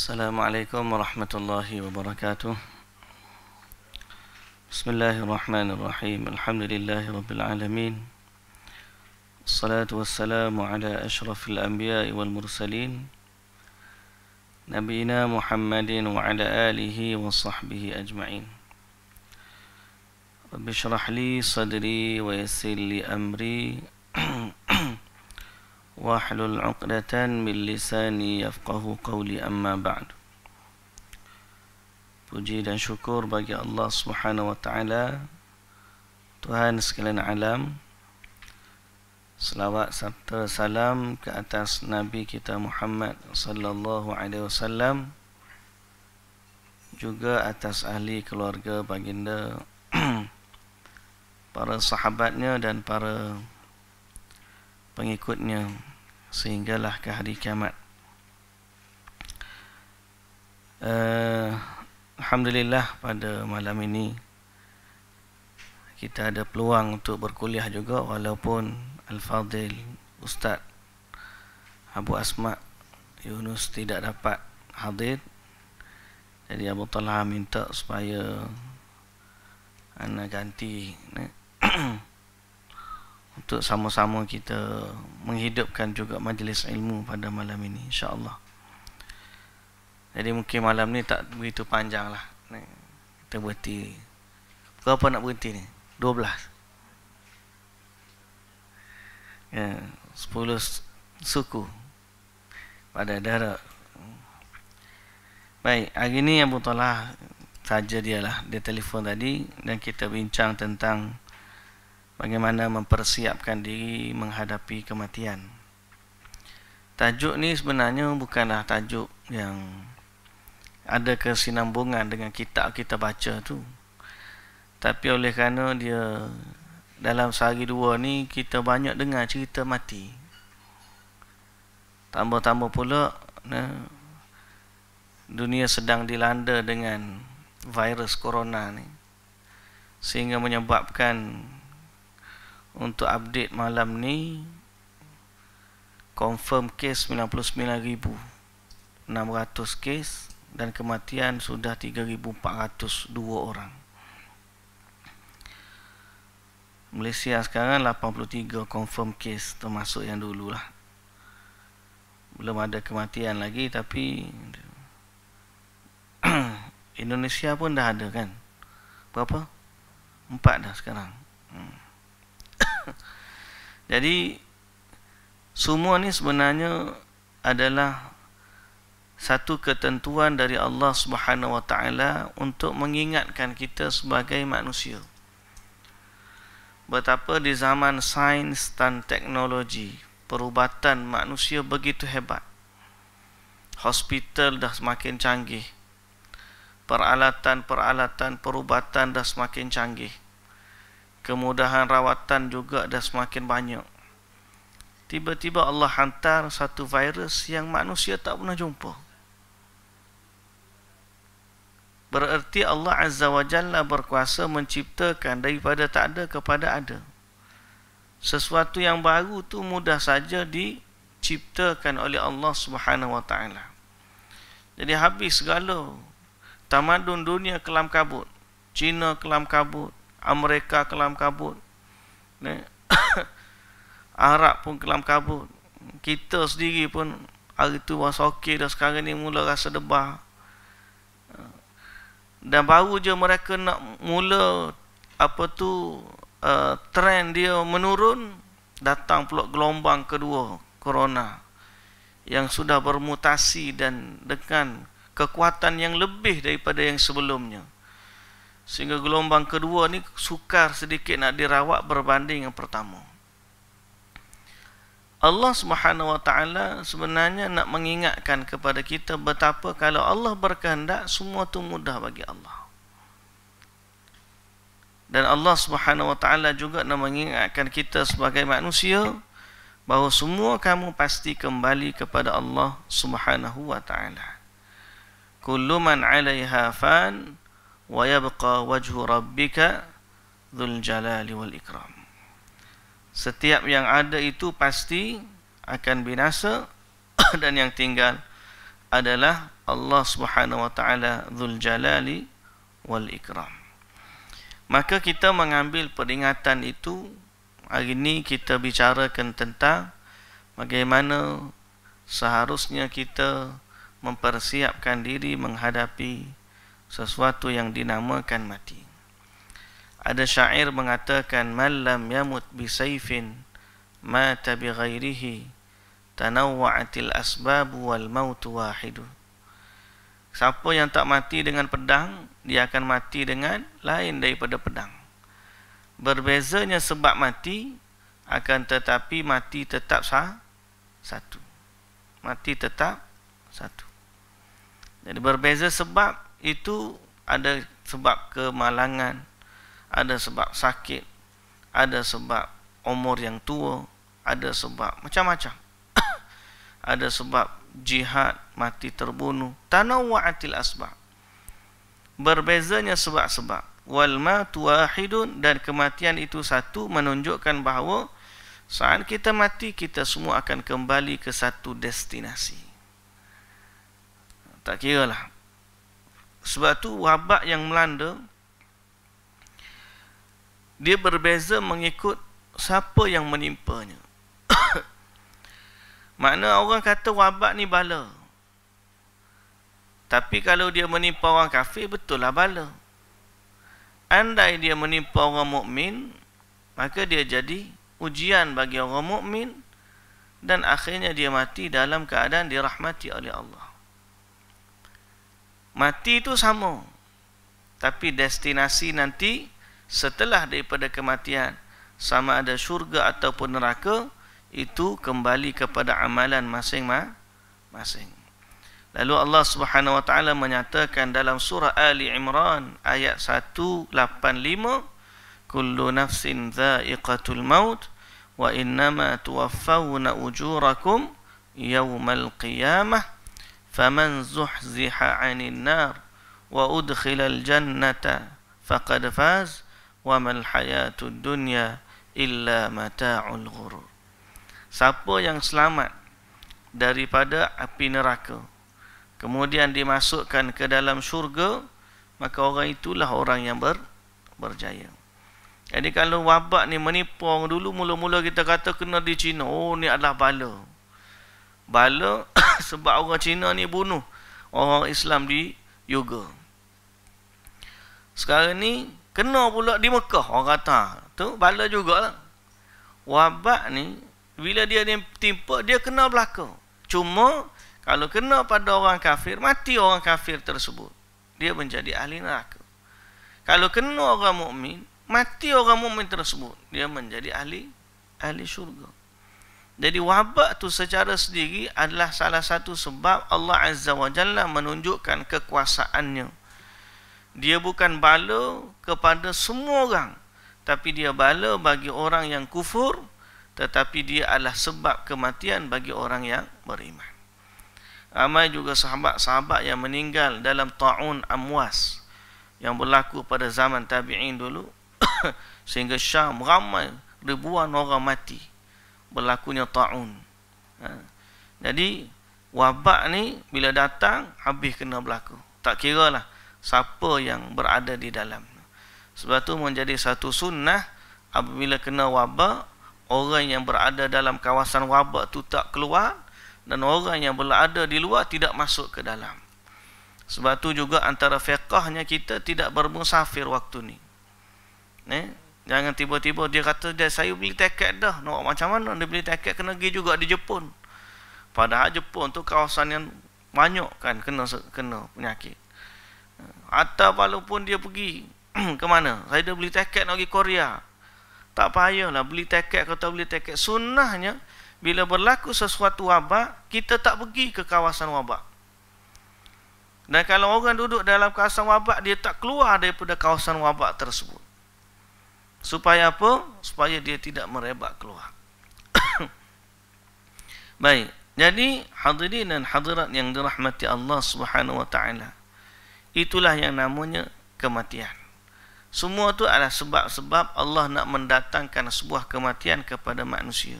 السلام عليكم ورحمة الله وبركاته بسم الله الرحمن الرحيم الحمد لله رب العالمين الصلاة والسلام على أشرف الأنبياء والمرسلين نبينا محمد وعلى آله وصحبه أجمعين رب اشرح لي صدري ويسر لي أمري واحلل عقدة من لساني يفقه قولي أما بعد Puji dan syukur bagi Allah Subhanahu wa taala Tuhan sekalian alam. Selawat serta salam ke atas Nabi kita Muhammad sallallahu alaihi wasallam juga atas ahli keluarga baginda para sahabatnya dan para pengikutnya sehinggalah ke hari kiamat. Uh, Alhamdulillah pada malam ini kita ada peluang untuk berkuliah juga walaupun Al-Fadhil Ustaz Abu Asma Yunus tidak dapat hadir jadi Abu Talha minta supaya anak ganti eh, untuk sama-sama kita menghidupkan juga majlis ilmu pada malam ini insyaallah jadi mungkin malam ni tak begitu panjang lah kita berhenti berapa nak berhenti ni? 12 ya, 10 suku pada darah baik, hari ni Abu Talah saja dialah dia telefon tadi dan kita bincang tentang bagaimana mempersiapkan diri menghadapi kematian. Tajuk ni sebenarnya bukanlah tajuk yang ada kesinambungan dengan kitab kita baca tu. Tapi oleh kerana dia dalam sehari dua ni kita banyak dengar cerita mati. Tambah-tambah pula ne, dunia sedang dilanda dengan virus corona ni sehingga menyebabkan untuk update malam ni confirm case 99600 case dan kematian sudah 3402 orang. Malaysia sekarang 83 confirm case termasuk yang dululah. Belum ada kematian lagi tapi Indonesia pun dah ada kan. Berapa? Empat dah sekarang. Jadi semua ni sebenarnya adalah satu ketentuan dari Allah Subhanahu Wa Taala untuk mengingatkan kita sebagai manusia. Betapa di zaman sains dan teknologi perubatan manusia begitu hebat. Hospital dah semakin canggih. Peralatan-peralatan perubatan dah semakin canggih kemudahan rawatan juga dah semakin banyak. Tiba-tiba Allah hantar satu virus yang manusia tak pernah jumpa. Bererti Allah Azza wa Jalla berkuasa menciptakan daripada tak ada kepada ada. Sesuatu yang baru tu mudah saja diciptakan oleh Allah Subhanahu wa taala. Jadi habis segala tamadun dunia kelam kabut, Cina kelam kabut, Amerika kelam kabut. Ne? Arab pun kelam kabut. Kita sendiri pun hari tu masa okey dah sekarang ni mula rasa debah. Dan baru je mereka nak mula apa tu uh, trend dia menurun datang pula gelombang kedua corona yang sudah bermutasi dan dengan kekuatan yang lebih daripada yang sebelumnya. Sehingga gelombang kedua ni sukar sedikit nak dirawat berbanding yang pertama. Allah Subhanahu Wa Taala sebenarnya nak mengingatkan kepada kita betapa kalau Allah berkehendak semua tu mudah bagi Allah. Dan Allah Subhanahu Wa Taala juga nak mengingatkan kita sebagai manusia bahawa semua kamu pasti kembali kepada Allah Subhanahu Wa Taala. Kullu man 'alayha fan ويبقى Rabbika ربك ذو wal Ikram. Setiap yang ada itu pasti akan binasa dan yang tinggal adalah Allah Subhanahu wa taala Dzul Jalali wal Ikram. Maka kita mengambil peringatan itu hari ini kita bicarakan tentang bagaimana seharusnya kita mempersiapkan diri menghadapi sesuatu yang dinamakan mati. Ada syair mengatakan malam yamut bi sayfin mata bi ghairihi tanawwa'atil asbab wal maut wahidu. Siapa yang tak mati dengan pedang, dia akan mati dengan lain daripada pedang. Berbezanya sebab mati akan tetapi mati tetap sah satu. Mati tetap satu. Jadi berbeza sebab itu ada sebab kemalangan, ada sebab sakit, ada sebab umur yang tua, ada sebab macam-macam. ada sebab jihad mati terbunuh. Tanawwa'atil asbab. Berbezanya sebab-sebab. Wal mat wahidun dan kematian itu satu menunjukkan bahawa saat kita mati kita semua akan kembali ke satu destinasi. Tak kira lah sebab tu wabak yang melanda dia berbeza mengikut siapa yang menimpanya makna orang kata wabak ni bala tapi kalau dia menimpa orang kafir betul lah bala andai dia menimpa orang mukmin maka dia jadi ujian bagi orang mukmin dan akhirnya dia mati dalam keadaan dirahmati oleh Allah Mati itu sama. Tapi destinasi nanti setelah daripada kematian sama ada syurga ataupun neraka itu kembali kepada amalan masing-masing. Lalu Allah Subhanahu wa taala menyatakan dalam surah Ali Imran ayat 185 kullu nafsin zaiqatul maut wa innama tuwaffawna ujurakum yawmal qiyamah فمن زحزح عن النار وأدخل الجنة فقد فاز وما الحياة الدنيا إلا متاع الغرور Siapa yang selamat daripada api neraka kemudian dimasukkan ke dalam syurga maka orang itulah orang yang ber, berjaya jadi kalau wabak ni menipu orang dulu mula-mula kita kata kena di Cina oh ni adalah bala bala sebab orang Cina ni bunuh orang Islam di Yuga. Sekarang ni kena pula di Mekah orang kata. Tu bala jugalah. Wabak ni bila dia ni timpa dia kena berlaku. Cuma kalau kena pada orang kafir mati orang kafir tersebut. Dia menjadi ahli neraka. Kalau kena orang mukmin mati orang mukmin tersebut dia menjadi ahli ahli syurga. Jadi wabak tu secara sendiri adalah salah satu sebab Allah Azza wa Jalla menunjukkan kekuasaannya. Dia bukan bala kepada semua orang. Tapi dia bala bagi orang yang kufur. Tetapi dia adalah sebab kematian bagi orang yang beriman. Ramai juga sahabat-sahabat yang meninggal dalam ta'un amwas. Yang berlaku pada zaman tabi'in dulu. Sehingga Syam ramai ribuan orang mati berlakunya taun. Ha. Jadi wabak ni bila datang habis kena berlaku. Tak kira lah siapa yang berada di dalam. Sebab tu menjadi satu sunnah apabila kena wabak orang yang berada dalam kawasan wabak tu tak keluar dan orang yang berada di luar tidak masuk ke dalam. Sebab tu juga antara fiqahnya kita tidak bermusafir waktu ni. Eh, Jangan tiba-tiba dia kata dia saya beli tiket dah. Nak macam mana dia beli tiket kena pergi juga di Jepun. Padahal Jepun tu kawasan yang banyak kan kena kena penyakit. Atau walaupun dia pergi ke mana? Saya dah beli tiket nak pergi Korea. Tak payahlah beli tiket kau tak beli tiket. Sunnahnya bila berlaku sesuatu wabak, kita tak pergi ke kawasan wabak. Dan kalau orang duduk dalam kawasan wabak, dia tak keluar daripada kawasan wabak tersebut supaya apa supaya dia tidak merebak keluar baik jadi hadirin dan hadirat yang dirahmati Allah Subhanahu wa taala itulah yang namanya kematian semua itu adalah sebab-sebab Allah nak mendatangkan sebuah kematian kepada manusia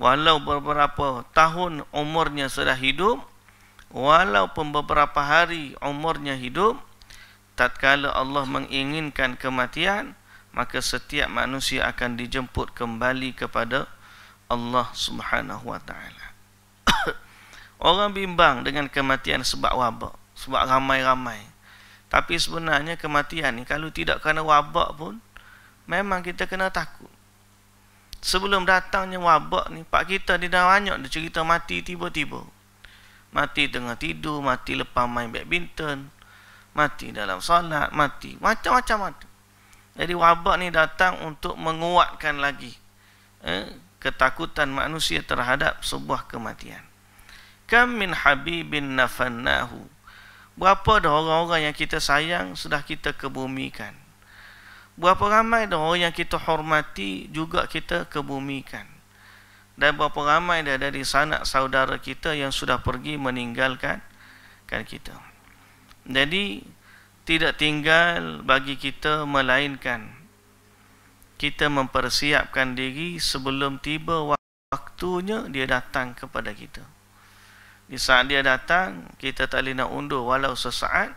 walau beberapa tahun umurnya sudah hidup walau beberapa hari umurnya hidup tatkala Allah menginginkan kematian maka setiap manusia akan dijemput kembali kepada Allah Subhanahu wa taala. Orang bimbang dengan kematian sebab wabak, sebab ramai-ramai. Tapi sebenarnya kematian ni kalau tidak kena wabak pun memang kita kena takut. Sebelum datangnya wabak ni pak kita ni dah banyak dah cerita mati tiba-tiba. Mati tengah tidur, mati lepas main badminton, mati dalam solat, mati macam-macam mati. Jadi wabak ni datang untuk menguatkan lagi eh, ketakutan manusia terhadap sebuah kematian. Kam min habibin nafannahu. Berapa dah orang-orang yang kita sayang sudah kita kebumikan. Berapa ramai dah orang yang kita hormati juga kita kebumikan. Dan berapa ramai dah dari sana saudara kita yang sudah pergi meninggalkan kan kita. Jadi tidak tinggal bagi kita melainkan kita mempersiapkan diri sebelum tiba waktunya dia datang kepada kita. Di saat dia datang, kita tak boleh nak undur walau sesaat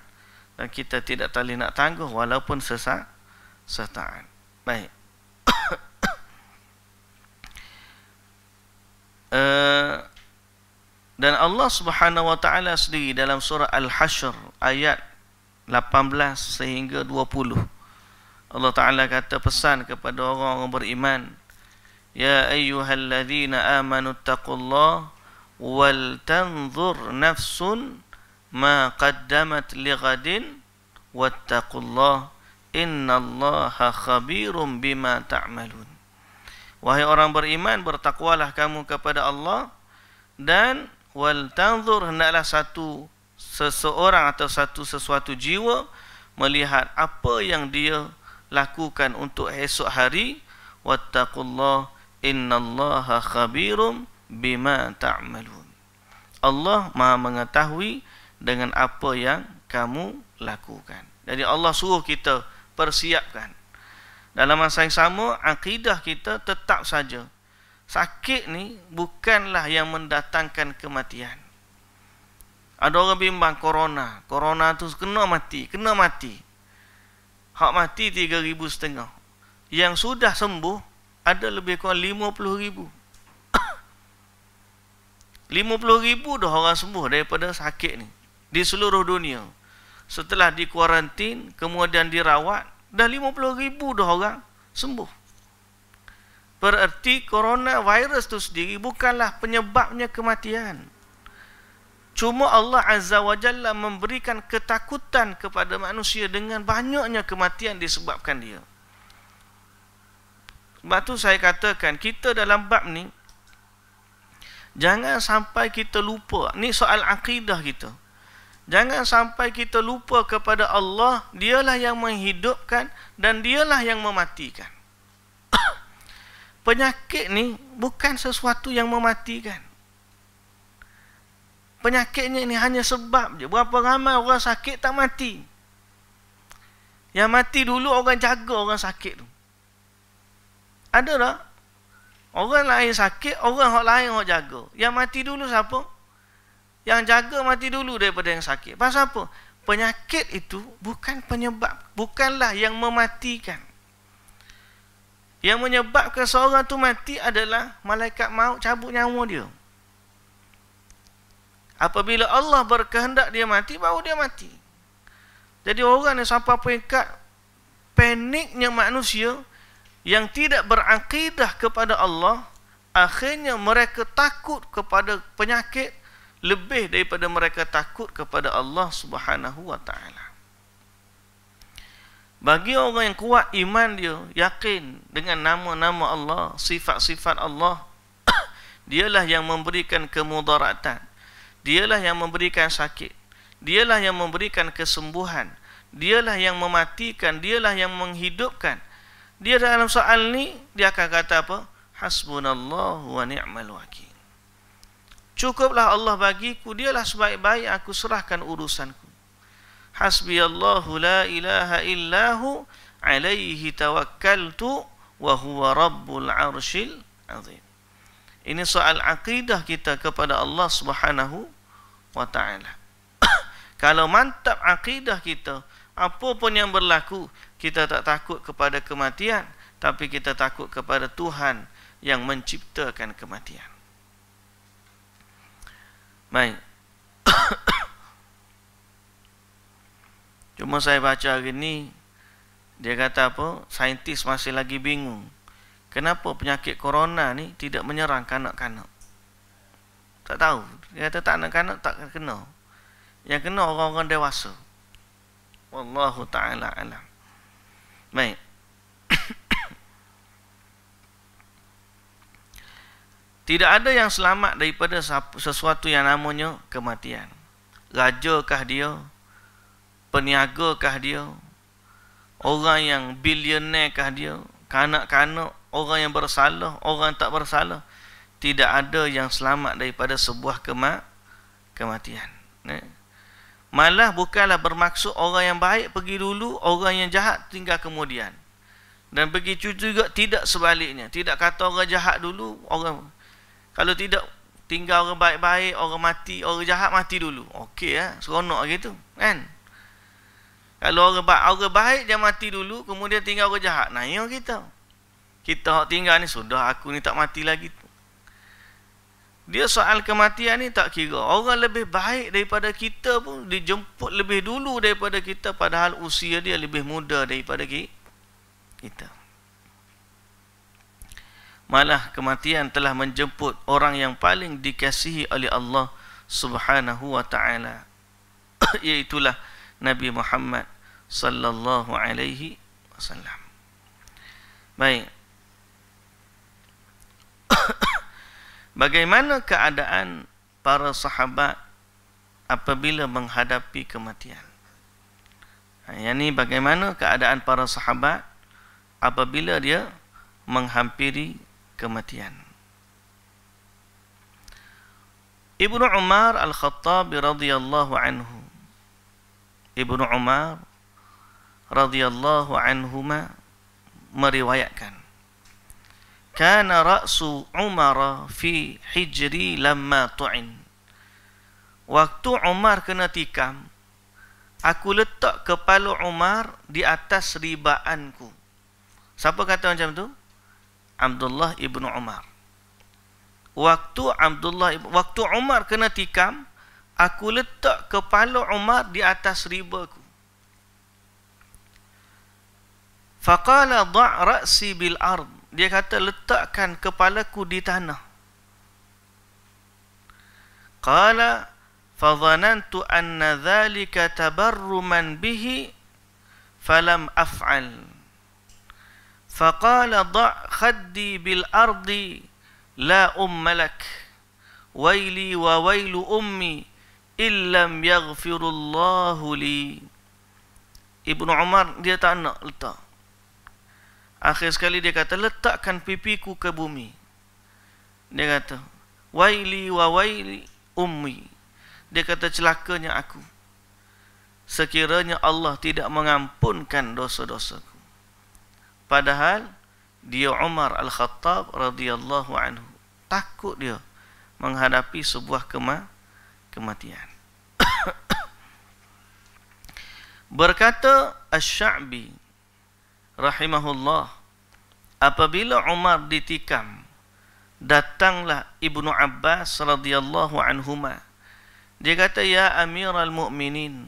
dan kita tidak tak boleh nak tangguh walaupun sesaat. sesaat. Baik. uh, dan Allah Subhanahu Wa Taala sendiri dalam surah Al-Hashr ayat 18 sehingga 20 Allah Ta'ala kata pesan kepada orang-orang beriman Ya ayyuhalladzina amanu taqullah Wal tanzur nafsun ma qaddamat liqadin wattaqullah innallaha khabirum bima ta'malun wahai orang beriman bertakwalah kamu kepada Allah dan wal tanzur hendaklah satu seseorang atau satu sesuatu jiwa melihat apa yang dia lakukan untuk esok hari wattaqullah innallaha khabirum bima ta'malun Allah Maha mengetahui dengan apa yang kamu lakukan jadi Allah suruh kita persiapkan dalam masa yang sama akidah kita tetap saja sakit ni bukanlah yang mendatangkan kematian ada orang bimbang corona. Corona tu kena mati. Kena mati. Hak mati ribu setengah. Yang sudah sembuh, ada lebih kurang 50 ribu. 50 ribu dah orang sembuh daripada sakit ni. Di seluruh dunia. Setelah dikuarantin, kemudian dirawat, dah 50 ribu dah orang sembuh. Bererti coronavirus tu sendiri bukanlah penyebabnya kematian. Cuma Allah Azza wa Jalla memberikan ketakutan kepada manusia dengan banyaknya kematian disebabkan dia. Sebab tu saya katakan, kita dalam bab ni, jangan sampai kita lupa. Ni soal akidah kita. Jangan sampai kita lupa kepada Allah, dialah yang menghidupkan dan dialah yang mematikan. Penyakit ni bukan sesuatu yang mematikan penyakitnya ini hanya sebab je. Berapa ramai orang sakit tak mati. Yang mati dulu orang jaga orang sakit tu. Ada tak? Orang lain sakit, orang yang lain yang jaga. Yang mati dulu siapa? Yang jaga mati dulu daripada yang sakit. Pasal apa? Penyakit itu bukan penyebab. Bukanlah yang mematikan. Yang menyebabkan seorang tu mati adalah malaikat maut cabut nyawa dia. Apabila Allah berkehendak dia mati, baru dia mati. Jadi orang yang sampai peringkat paniknya manusia yang tidak berakidah kepada Allah, akhirnya mereka takut kepada penyakit lebih daripada mereka takut kepada Allah Subhanahu wa taala. Bagi orang yang kuat iman dia, yakin dengan nama-nama Allah, sifat-sifat Allah, dialah yang memberikan kemudaratan. Dialah yang memberikan sakit. Dialah yang memberikan kesembuhan. Dialah yang mematikan. Dialah yang menghidupkan. Dia dalam soal ni, dia akan kata apa? Hasbunallahu wa ni'mal wakil. Cukuplah Allah bagiku, dialah sebaik-baik aku serahkan urusanku. Hasbi Allahu la ilaha illahu alaihi tawakkaltu wa huwa rabbul arshil azim ini soal akidah kita kepada Allah Subhanahu wa taala. Kalau mantap akidah kita, apa pun yang berlaku, kita tak takut kepada kematian, tapi kita takut kepada Tuhan yang menciptakan kematian. Baik. Cuma saya baca hari ni dia kata apa? Saintis masih lagi bingung kenapa penyakit corona ni tidak menyerang kanak-kanak tak tahu dia kata tak kanak-kanak tak kena yang kena orang-orang dewasa wallahu taala alam baik tidak ada yang selamat daripada sesuatu yang namanya kematian kah dia Peniaga kah dia orang yang kah dia kanak-kanak orang yang bersalah, orang yang tak bersalah. Tidak ada yang selamat daripada sebuah kema kematian. Ya. Malah bukanlah bermaksud orang yang baik pergi dulu, orang yang jahat tinggal kemudian. Dan begitu juga tidak sebaliknya. Tidak kata orang jahat dulu, orang kalau tidak tinggal orang baik-baik, orang mati, orang jahat mati dulu. Okey ya, seronok gitu. Kan? Kalau orang baik, orang baik dia mati dulu, kemudian tinggal orang jahat. Nah, yang kita. Gitu kita hak tinggal ni sudah aku ni tak mati lagi dia soal kematian ni tak kira orang lebih baik daripada kita pun dijemput lebih dulu daripada kita padahal usia dia lebih muda daripada kita malah kematian telah menjemput orang yang paling dikasihi oleh Allah Subhanahu wa taala iaitu Nabi Muhammad sallallahu alaihi wasallam baik bagaimana keadaan para sahabat apabila menghadapi kematian ha, yang ini bagaimana keadaan para sahabat apabila dia menghampiri kematian Ibnu Umar Al-Khattab radhiyallahu anhu Ibnu Umar radhiyallahu anhuma meriwayatkan kana ra'su Umar fi hijri lamma tu'in. Waktu Umar kena tikam, aku letak kepala Umar di atas ribaanku. Siapa kata macam tu? Abdullah ibnu Umar. Waktu Abdullah waktu Umar kena tikam, aku letak kepala Umar di atas ribaku. Faqala dha' ra'si bil ardh Dia kata letakkan kepalaku di tanah. Qala fadhanantu anna dhalika tabarruman bihi falam af'al. فقال ضع خدي بالأرض لا أم لك ويلي وويل أمي إن لم يغفر الله لي Ibnu Umar dia tak nak letak Akhir sekali dia kata letakkan pipiku ke bumi. Dia kata, "Waili wa waili ummi." Dia kata celakanya aku. Sekiranya Allah tidak mengampunkan dosa-dosaku. Padahal dia Umar Al-Khattab radhiyallahu anhu. Takut dia menghadapi sebuah kema kematian. Berkata Asy-Sya'bi rahimahullah apabila Umar ditikam datanglah Ibnu Abbas radhiyallahu anhuma dia kata ya amiral mu'minin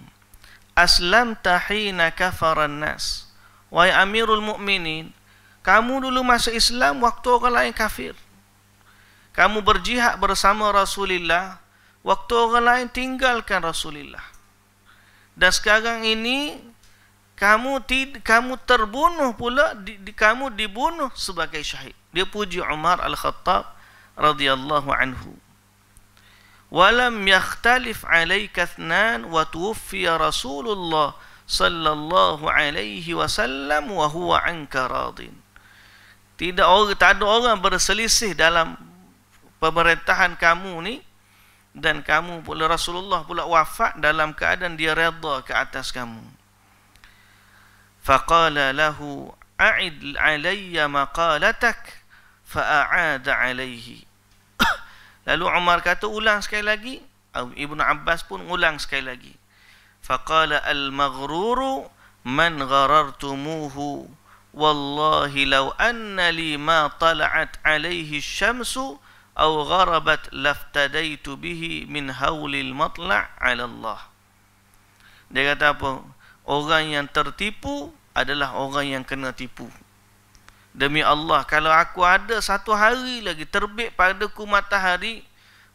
aslam tahina kafaran nas wahai amirul mu'minin kamu dulu masuk Islam waktu orang lain kafir kamu berjihad bersama Rasulullah waktu orang lain tinggalkan Rasulullah dan sekarang ini kamu ti, kamu terbunuh pula di, di, kamu dibunuh sebagai syahid dia puji Umar Al-Khattab radhiyallahu anhu walam yakhtalif alayka thnan wa tuwfiya rasulullah sallallahu alaihi wasallam wa huwa anka radin tidak orang tak ada orang berselisih dalam pemerintahan kamu ni dan kamu pula Rasulullah pula wafat dalam keadaan dia redha ke atas kamu فقال له أعد علي مقالتك فأعاد عليه Lalu Umar kata ulang sekali lagi. Ibn Abbas pun ulang sekali lagi. Faqala al-maghruru man gharartumuhu wallahi law anna li ma tala'at alaihi syamsu aw gharabat laftadaitu bihi min haulil matla' ala Allah. Dia kata apa? orang yang tertipu adalah orang yang kena tipu. Demi Allah, kalau aku ada satu hari lagi terbit padaku matahari,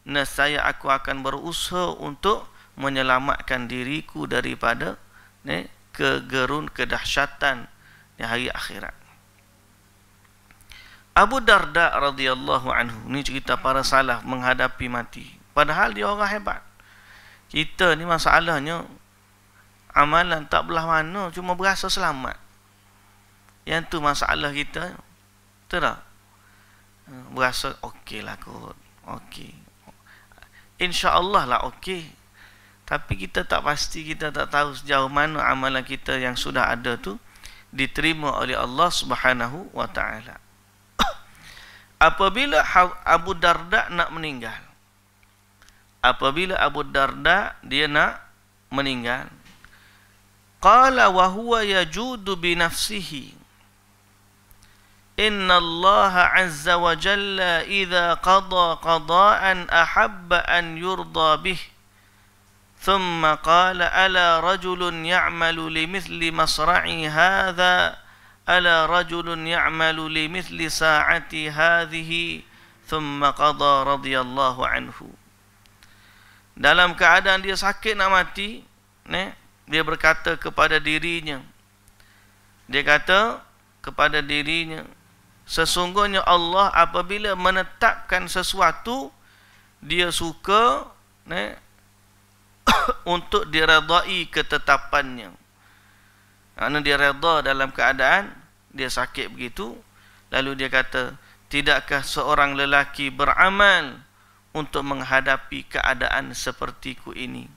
nescaya aku akan berusaha untuk menyelamatkan diriku daripada ne, kegerun kedahsyatan ne hari akhirat. Abu Darda radhiyallahu anhu ni cerita para salaf menghadapi mati. Padahal dia orang hebat. Kita ni masalahnya amalan tak belah mana cuma berasa selamat yang tu masalah kita betul tak hmm, berasa okey lah kot okey insyaallah lah okey tapi kita tak pasti kita tak tahu sejauh mana amalan kita yang sudah ada tu diterima oleh Allah Subhanahu wa taala apabila Abu Darda nak meninggal apabila Abu Darda dia nak meninggal قال وهو يجود بنفسه إن الله عز وجل إذا قضى قضاء أحب أن يرضى به ثم قال ألا رجل يعمل لمثل مصرعي هذا ألا رجل يعمل لمثل ساعتي هذه ثم قضى رضي الله عنه dalam keadaan dia sakit nak mati ne dia berkata kepada dirinya dia kata kepada dirinya sesungguhnya Allah apabila menetapkan sesuatu dia suka ne untuk diredai ketetapannya kerana dia redha dalam keadaan dia sakit begitu lalu dia kata tidakkah seorang lelaki beramal untuk menghadapi keadaan sepertiku ini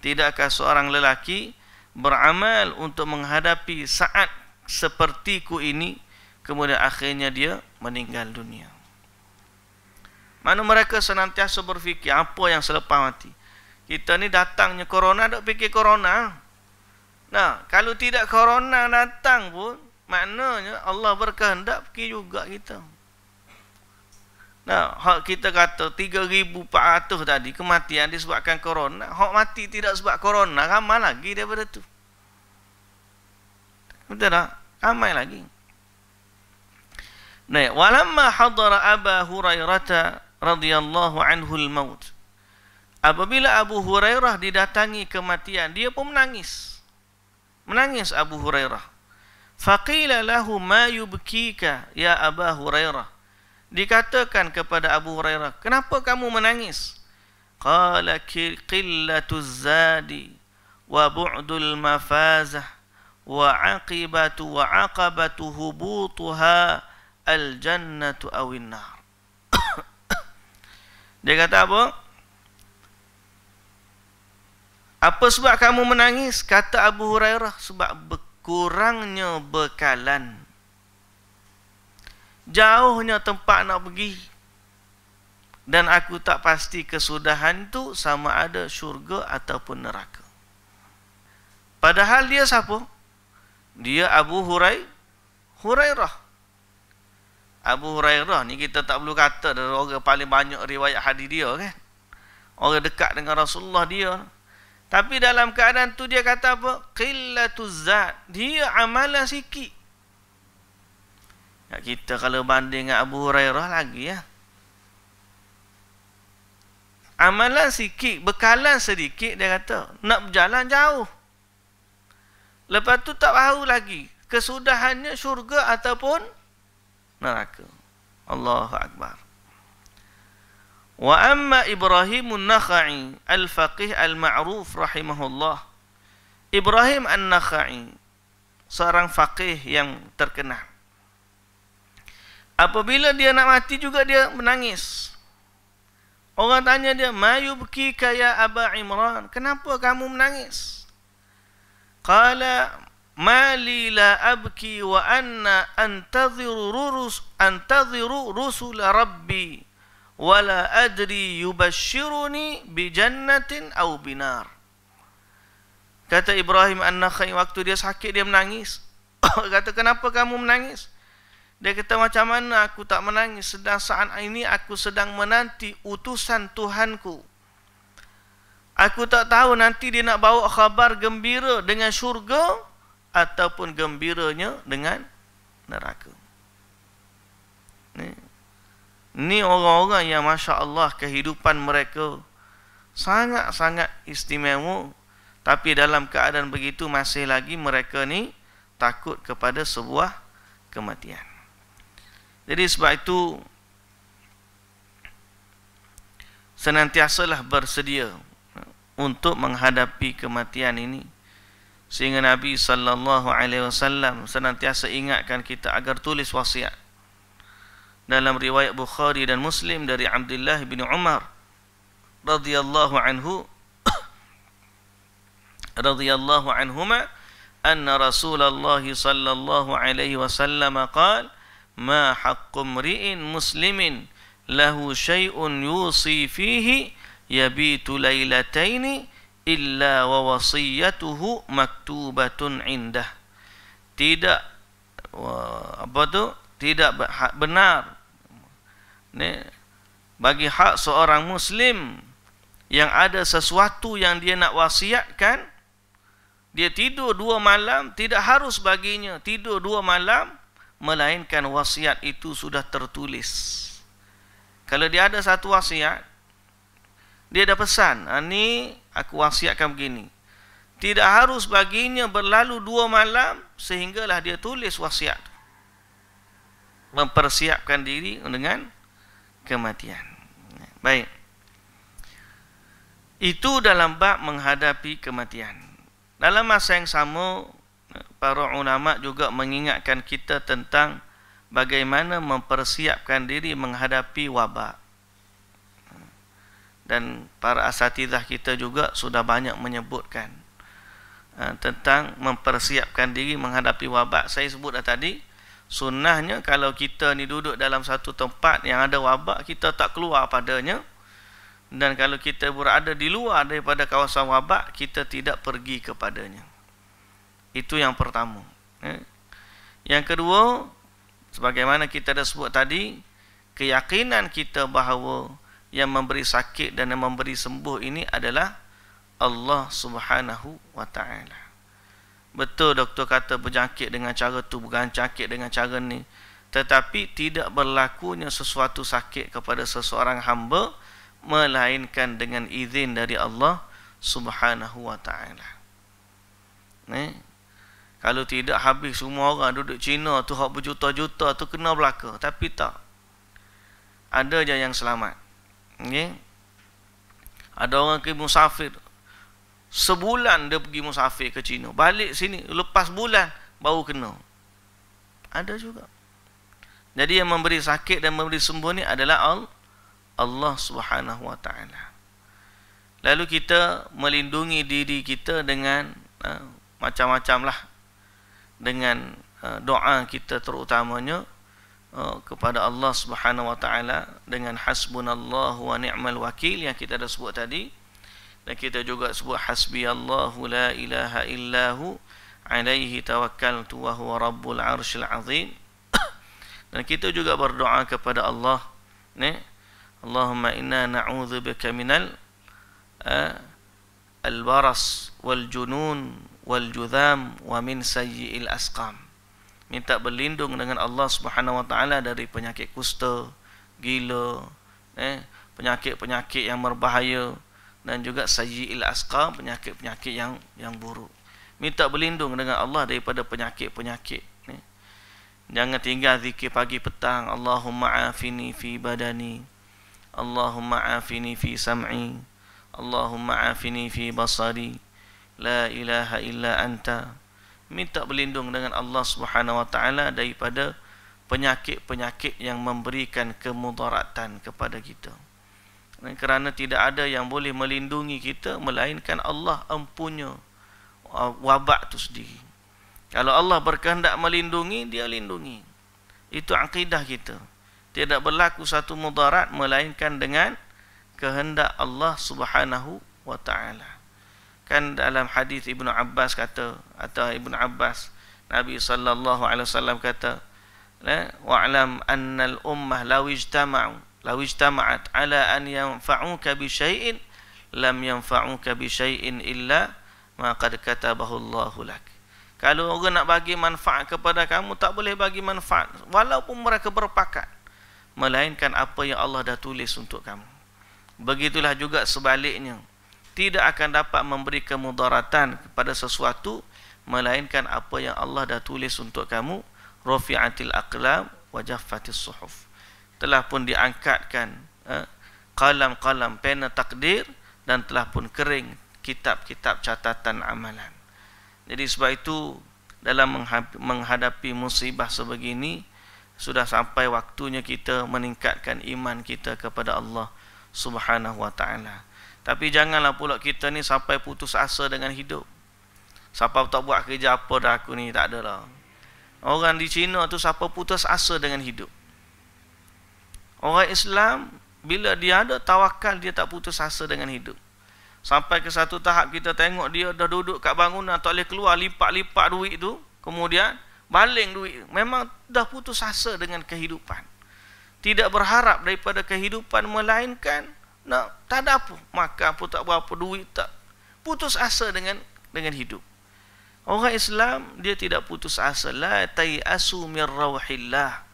tidakkah seorang lelaki beramal untuk menghadapi saat sepertiku ini kemudian akhirnya dia meninggal dunia mana mereka senantiasa berfikir apa yang selepas mati kita ni datangnya corona dok fikir corona nah kalau tidak corona datang pun maknanya Allah berkehendak pergi juga kita Nah, hak kita kata 3400 tadi kematian disebabkan corona, hak mati tidak sebab corona, ramai lagi daripada tu. Betul tak? Ramai lagi. Nah, walamma hadara Abu Hurairah radhiyallahu anhu al-maut. Apabila Abu Hurairah didatangi kematian, dia pun menangis. Menangis Abu Hurairah. Faqila lahu ma yubkika ya Abu Hurairah dikatakan kepada Abu Hurairah, "Kenapa kamu menangis?" Qala qillatu zadi wa bu'dul mafazah wa aqibatu wa aqabatu hubutuha al jannatu aw nar Dia kata apa? Apa sebab kamu menangis? Kata Abu Hurairah sebab berkurangnya bekalan. Jauhnya tempat nak pergi Dan aku tak pasti kesudahan tu Sama ada syurga ataupun neraka Padahal dia siapa? Dia Abu Hurai Hurairah Abu Hurairah ni kita tak perlu kata Dari orang paling banyak riwayat hadis dia kan Orang dekat dengan Rasulullah dia Tapi dalam keadaan tu dia kata apa? Qillatu zat Dia amalan sikit kita kalau banding dengan Abu Hurairah lagi ya. Amalan sikit, bekalan sedikit dia kata. Nak berjalan jauh. Lepas tu tak tahu lagi. Kesudahannya syurga ataupun neraka. Allahu Akbar. Wa amma Ibrahimun Nakhai al-faqih al-ma'ruf rahimahullah. Ibrahim an-Nakhai. Seorang faqih yang terkenal apabila dia nak mati juga dia menangis orang tanya dia mayubki kaya aba imran kenapa kamu menangis qala mali la abki wa anna antadhiru rurus antadhiru rusul rabbi wala adri yubashshiruni bi jannatin aw binar kata ibrahim annakhai waktu dia sakit dia menangis kata kenapa kamu menangis dia kata macam mana aku tak menangis sedang saat ini aku sedang menanti utusan Tuhanku. Aku tak tahu nanti dia nak bawa khabar gembira dengan syurga ataupun gembiranya dengan neraka. Ni, ni orang-orang yang Masya Allah kehidupan mereka sangat-sangat istimewa. Tapi dalam keadaan begitu masih lagi mereka ni takut kepada sebuah kematian. Jadi sebab itu senantiasalah bersedia untuk menghadapi kematian ini sehingga Nabi saw senantiasa ingatkan kita agar tulis wasiat. Dalam riwayat Bukhari dan Muslim dari Abdullah bin Umar radhiyallahu anhu radhiyallahu anhuma anna Rasulullah sallallahu alaihi wasallam qala ما حق امرئ مسلم له شيء يوصي فيه يبيت ليلتين إلا ووصيته مكتوبة عنده tidak apa tu tidak ha, benar ni bagi hak seorang muslim yang ada sesuatu yang dia nak wasiatkan dia tidur dua malam tidak harus baginya tidur dua malam melainkan wasiat itu sudah tertulis. Kalau dia ada satu wasiat, dia ada pesan, ini ha, aku wasiatkan begini. Tidak harus baginya berlalu dua malam sehinggalah dia tulis wasiat. Mempersiapkan diri dengan kematian. Baik. Itu dalam bab menghadapi kematian. Dalam masa yang sama, para ulama juga mengingatkan kita tentang bagaimana mempersiapkan diri menghadapi wabak. Dan para asatidah kita juga sudah banyak menyebutkan eh, tentang mempersiapkan diri menghadapi wabak. Saya sebut dah tadi, sunnahnya kalau kita ni duduk dalam satu tempat yang ada wabak, kita tak keluar padanya. Dan kalau kita berada di luar daripada kawasan wabak, kita tidak pergi kepadanya. Itu yang pertama. Ya. Yang kedua, sebagaimana kita dah sebut tadi, keyakinan kita bahawa yang memberi sakit dan yang memberi sembuh ini adalah Allah Subhanahu wa taala. Betul doktor kata berjangkit dengan cara tu bukan sakit dengan cara ni. Tetapi tidak berlakunya sesuatu sakit kepada seseorang hamba melainkan dengan izin dari Allah Subhanahu wa taala. Eh, kalau tidak habis semua orang duduk Cina tu hak berjuta-juta tu kena belaka tapi tak. Ada je yang selamat. Okey. Ada orang ke musafir sebulan dia pergi musafir ke Cina, balik sini lepas bulan baru kena. Ada juga. Jadi yang memberi sakit dan memberi sembuh ni adalah Allah Subhanahu Wa Taala. Lalu kita melindungi diri kita dengan uh, macam-macam lah dengan uh, doa kita terutamanya uh, kepada Allah Subhanahu wa taala dengan hasbunallahu wa ni'mal wakil yang kita dah sebut tadi dan kita juga sebut hasbiyallahu la ilaha illahu alaihi tawakkaltu wa huwa rabbul arsyil azim dan kita juga berdoa kepada Allah ni Allahumma inna na'udzubika minal uh, al-baras wal junun wal judham wa min sayyi'il asqam minta berlindung dengan Allah Subhanahu wa taala dari penyakit kusta gila eh penyakit-penyakit yang berbahaya dan juga sayyi'il asqam penyakit-penyakit yang yang buruk minta berlindung dengan Allah daripada penyakit-penyakit eh. jangan tinggal zikir pagi petang Allahumma afini fi badani Allahumma afini fi sam'i Allahumma afini fi basari La ilaha illa anta Minta berlindung dengan Allah subhanahu wa ta'ala Daripada penyakit-penyakit yang memberikan kemudaratan kepada kita Dan Kerana tidak ada yang boleh melindungi kita Melainkan Allah empunya wabak itu sendiri Kalau Allah berkehendak melindungi, dia lindungi Itu akidah kita Tidak berlaku satu mudarat Melainkan dengan kehendak Allah subhanahu wa ta'ala kan dalam hadis Ibnu Abbas kata atau Ibnu Abbas Nabi sallallahu alaihi wasallam kata la wa'lam anna al-ummah law ijtama'u law ijtama'at ala an yanfa'uka bi shay'in lam yanfa'uka bi shay'in illa ma qad katabahu Allah lak kalau orang nak bagi manfaat kepada kamu tak boleh bagi manfaat walaupun mereka berpakat melainkan apa yang Allah dah tulis untuk kamu begitulah juga sebaliknya tidak akan dapat memberi kemudaratan kepada sesuatu melainkan apa yang Allah dah tulis untuk kamu rafi'atil aqlam wa jaffatis suhuf telah pun diangkatkan eh, kalam-kalam pena takdir dan telah pun kering kitab-kitab catatan amalan jadi sebab itu dalam menghadapi musibah sebegini sudah sampai waktunya kita meningkatkan iman kita kepada Allah Subhanahu wa taala. Tapi janganlah pula kita ni sampai putus asa dengan hidup. Siapa tak buat kerja apa dah aku ni tak adalah. Orang di Cina tu siapa putus asa dengan hidup. Orang Islam bila dia ada tawakal dia tak putus asa dengan hidup. Sampai ke satu tahap kita tengok dia dah duduk kat bangunan tak boleh keluar lipat-lipat duit tu, kemudian baling duit. Memang dah putus asa dengan kehidupan. Tidak berharap daripada kehidupan melainkan Nah, tak ada apa. Makan pun tak berapa, duit tak. Putus asa dengan dengan hidup. Orang Islam, dia tidak putus asa. La tayasu min rawhillah.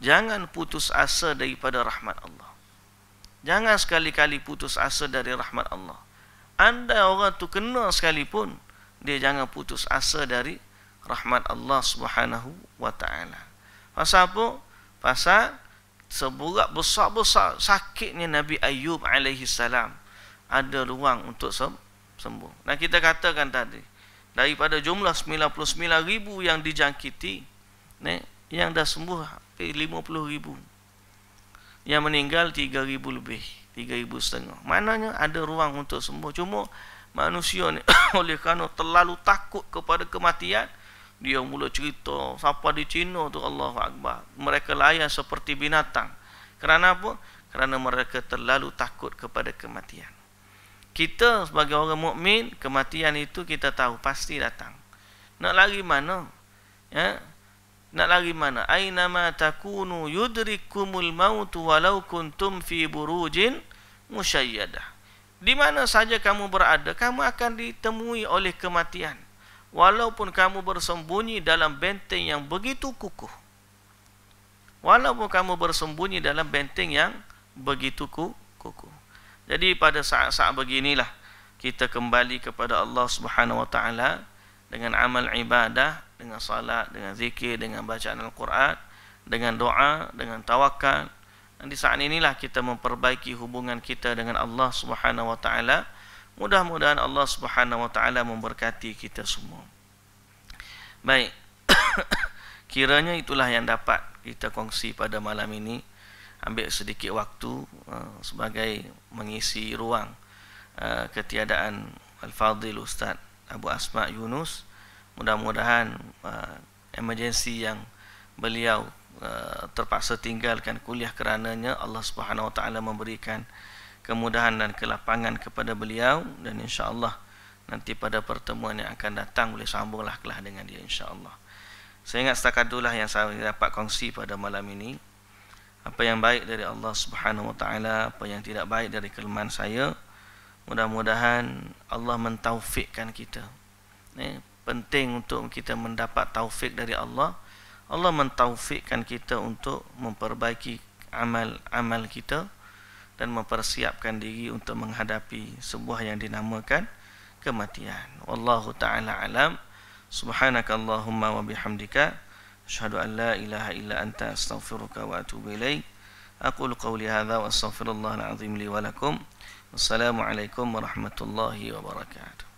Jangan putus asa daripada rahmat Allah. Jangan sekali-kali putus asa dari rahmat Allah. Anda orang tu kena sekalipun, dia jangan putus asa dari rahmat Allah Subhanahu wa taala. Pasal apa? Pasal seburat besar-besar sakitnya Nabi Ayub alaihi salam ada ruang untuk sembuh. Dan kita katakan tadi daripada jumlah 99 ribu yang dijangkiti ni yang dah sembuh 50 ribu yang meninggal 3 ribu lebih 3 ribu setengah maknanya ada ruang untuk sembuh cuma manusia ni oleh kerana terlalu takut kepada kematian dia mula cerita siapa di Cina tu Allahu akbar mereka layan seperti binatang kerana apa kerana mereka terlalu takut kepada kematian kita sebagai orang mukmin kematian itu kita tahu pasti datang nak lari mana ya nak lari mana aina ma takunu yudrikumul maut walau kuntum fi burujin musyayyadah di mana saja kamu berada kamu akan ditemui oleh kematian walaupun kamu bersembunyi dalam benteng yang begitu kukuh walaupun kamu bersembunyi dalam benteng yang begitu kukuh jadi pada saat-saat beginilah kita kembali kepada Allah Subhanahu wa taala dengan amal ibadah dengan salat dengan zikir dengan bacaan al-Quran dengan doa dengan tawakal dan di saat inilah kita memperbaiki hubungan kita dengan Allah Subhanahu wa taala Mudah-mudahan Allah Subhanahu wa taala memberkati kita semua. Baik. Kiranya itulah yang dapat kita kongsi pada malam ini. Ambil sedikit waktu eh, sebagai mengisi ruang eh, ketiadaan Al-Fadhil Ustaz Abu Asma Yunus. Mudah-mudahan eh, emergensi yang beliau terpaksa tinggalkan kuliah kerananya Allah Subhanahu wa taala memberikan uh, kemudahan dan kelapangan kepada beliau dan insyaallah nanti pada pertemuan yang akan datang boleh sambunglah kelah dengan dia insyaallah. Saya ingat setakat itulah yang saya dapat kongsi pada malam ini. Apa yang baik dari Allah Subhanahu Wa Taala, apa yang tidak baik dari kelemahan saya. Mudah-mudahan Allah mentaufikkan kita. Eh, penting untuk kita mendapat taufik dari Allah. Allah mentaufikkan kita untuk memperbaiki amal-amal kita dan mempersiapkan diri untuk menghadapi sebuah yang dinamakan kematian. Wallahu taala alam. Subhanakallahumma wa bihamdika asyhadu an la ilaha illa anta astaghfiruka wa atubu ilaik. Aqulu qawli hadza wa astaghfirullahal azim li wa lakum. warahmatullahi wabarakatuh.